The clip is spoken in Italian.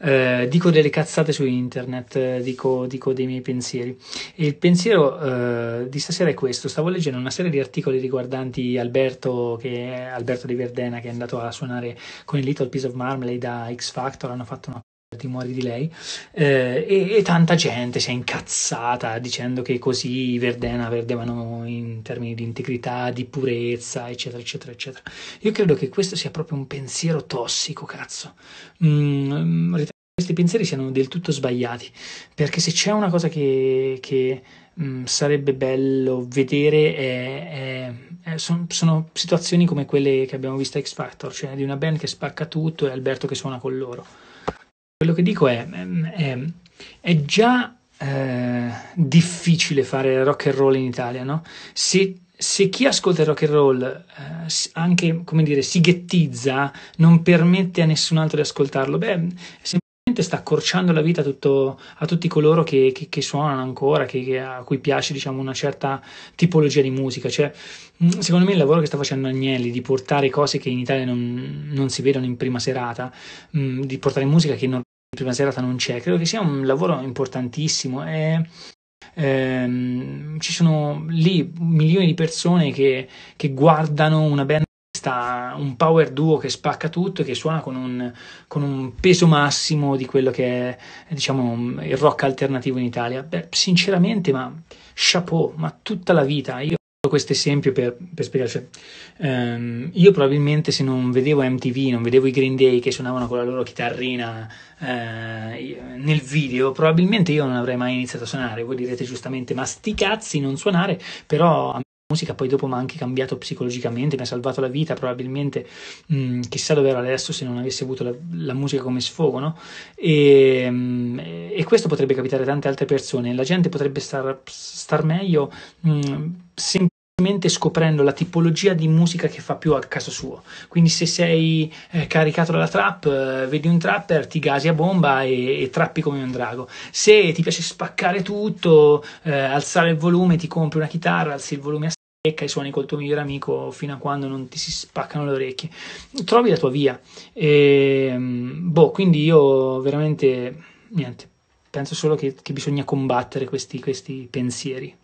eh, dico delle cazzate su internet, eh, dico, dico, dei miei pensieri. E il pensiero eh, di stasera è questo: stavo leggendo una serie di articoli riguardanti Alberto, che, Alberto di Verdena, che è andato a suonare con il Little Piece of Marmalade da X Factor. Hanno fatto una timori di lei eh, e, e, tanta gente si è incazzata dicendo che così i Verdena perdevano in termini di integrità, di purezza, eccetera, eccetera, eccetera. Io credo che questo sia proprio un pensiero tossico, cazzo. Mm, ritengo che questi pensieri siano del tutto sbagliati, perché se c'è una cosa che, che mm, sarebbe bello vedere è, è, è, son, sono situazioni come quelle che abbiamo visto a X Factor, cioè di una band che spacca tutto e Alberto che suona con loro quello che dico è, è, è già eh, difficile fare rock and roll in Italia, no? Se, se chi ascolta il rock and roll eh, anche, come dire, si ghettizza, non permette a nessun altro di ascoltarlo, beh, semplicemente sta accorciando la vita a, tutto, a tutti coloro che, che, che suonano ancora, che, a cui piace, diciamo, una certa tipologia di musica. Cioè, mm, secondo me il lavoro che sta facendo Agnelli di portare cose che in Italia non, non si vedono in prima serata, mh, mm, di portare musica che non prima serata non c'è, credo che sia un lavoro importantissimo. È, ehm, ci sono lì milioni di persone che, che guardano una band un power duo che spacca tutto e che suona con un, con un, peso massimo di quello che è diciamo il rock alternativo in Italia. Beh, sinceramente, ma chapeau, ma tutta la vita io fatto questo esempio per, per spiegare, cioè, ehm, io probabilmente se non vedevo MTV, non vedevo i Green Day che suonavano con la loro chitarrina eh, nel video, probabilmente io non avrei mai iniziato a suonare, voi direte giustamente, ma sti cazzi non suonare, però a me la musica poi dopo mi ha anche cambiato psicologicamente, mi ha salvato la vita, probabilmente mh, mm, chissà dove ero adesso se non avessi avuto la, la musica come sfogo, no? E, ehm, mh, e, questo potrebbe capitare a tante altre persone, la gente potrebbe star, star meglio mh, mm, semplicemente scoprendo la tipologia di musica che fa più a caso suo. Quindi, se sei eh, caricato dalla trap, eh, vedi un trapper, ti gasi a bomba e, e, trappi come un drago. Se ti piace spaccare tutto, eh, alzare il volume, ti compri una chitarra, alzi il volume a secca e suoni col tuo migliore amico fino a quando non ti si spaccano le orecchie. Trovi la tua via. E, ehm, boh, quindi io veramente niente. Penso solo che, che bisogna combattere questi, questi pensieri.